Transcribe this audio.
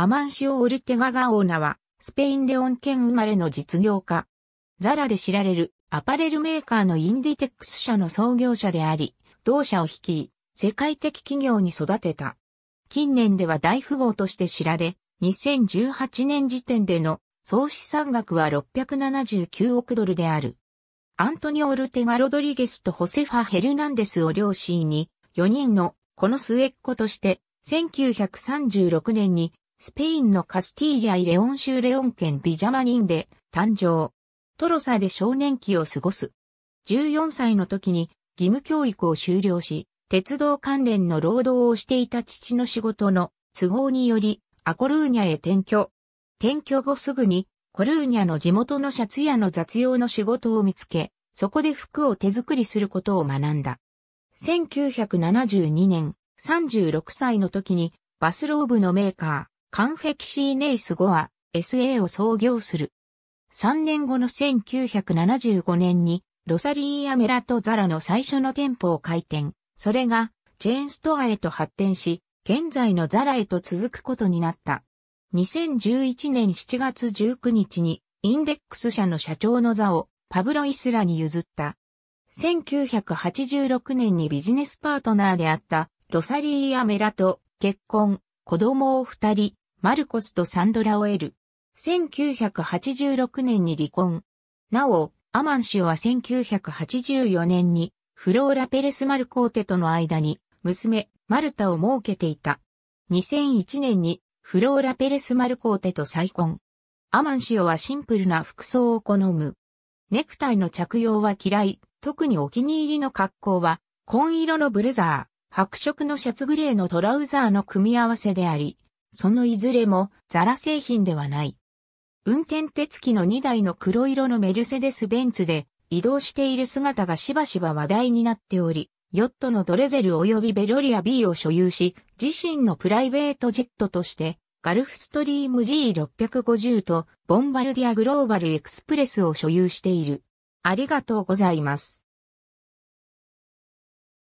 アマンシオ・オルテガ・ガオーナは、スペイン・レオン県生まれの実業家。ザラで知られるアパレルメーカーのインディテックス社の創業者であり、同社を率い、世界的企業に育てた。近年では大富豪として知られ、2018年時点での総資産額は679億ドルである。アントニオ・オルテガ・ロドリゲスとホセファ・ヘルナンデスを両親に、4人のこの末っ子として、1936年にスペインのカスティーリア・イ・レオン州レオン県ビジャマニンで誕生。トロサで少年期を過ごす。14歳の時に義務教育を修了し、鉄道関連の労働をしていた父の仕事の都合によりアコルーニャへ転居。転居後すぐにコルーニャの地元のシャツ屋の雑用の仕事を見つけ、そこで服を手作りすることを学んだ。1972年36歳の時にバスローブのメーカー、カンフェキシーネイス5は SA を創業する。3年後の1975年にロサリーアメラとザラの最初の店舗を開店。それがチェーンストアへと発展し、現在のザラへと続くことになった。2011年7月19日にインデックス社の社長の座をパブロ・イスラに譲った。1986年にビジネスパートナーであったロサリー・アメラと結婚、子供を二人、マルコスとサンドラを得る。1986年に離婚。なお、アマン氏は1984年にフローラ・ペレス・マルコーテとの間に娘、マルタを設けていた。2001年にフローラ・ペレス・マルコーテと再婚。アマンシオはシンプルな服装を好む。ネクタイの着用は嫌い、特にお気に入りの格好は、紺色のブレザー、白色のシャツグレーのトラウザーの組み合わせであり、そのいずれもザラ製品ではない。運転手付きの2台の黒色のメルセデス・ベンツで移動している姿がしばしば話題になっており、ヨットのドレゼル及びベロリア B を所有し、自身のプライベートジェットとして、ガルフストリーム G650 とボンバルディアグローバルエクスプレスを所有している。ありがとうございます。